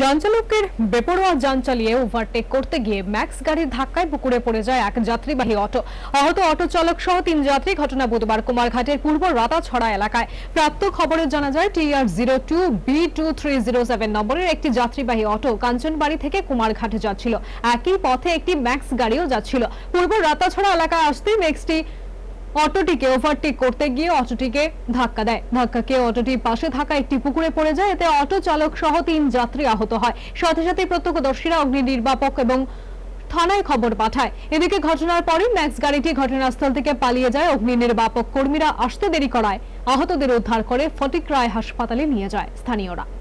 যানচালকের বেপরোয়া যান চালিয়ে ওভারটেক করতে গিয়ে ম্যাক্স গাড়ির ধাক্কায় পুকুরে পড়ে যায় এক যাত্রীবাহী অটো আহত অটো চালক সহ তিন যাত্রী ঘটনা বুধবার কুমারঘাটের পূর্ব রাতাছড়া এলাকায় প্রাপ্ত খবরে জানা যায় TR zero two B two three zero seven নম্বরের একটি যাত্রীবাহী অটো কাঞ্চনবাড়ি থেকে কুমারঘাটে যাচ্ছিল একই পথে একটি ম্যাক্স গাড়িও যাচ্ছিল পূর্ব রাতাছড়া এলাকায় আসতে ম্যাক্সটি অটোটিকে ওভারটেক করতে গিয়ে অটোটিকে ধাক্কা দেয় ধাক্কা খেয়ে অটোটির পাশে থাকা একটি পুকুরে পড়ে যায় এতে অটো চালক সহ তিন যাত্রী আহত হয় সাথে সাথে প্রত্যক্ষদর্শীরা অগ্নি নির্বাপক এবং থানায় খবর পাঠায় এদিকে ঘটনার পরে ম্যাক্স গাড়িটি ঘটনাস্থল থেকে পালিয়ে যায় অগ্নি নির্বাপক কর্মীরা আসতে দেরি করায় আহতদের উদ্ধার করে ফটিক রায় হাসপাতালে নিয়ে যায় স্থানীয়রা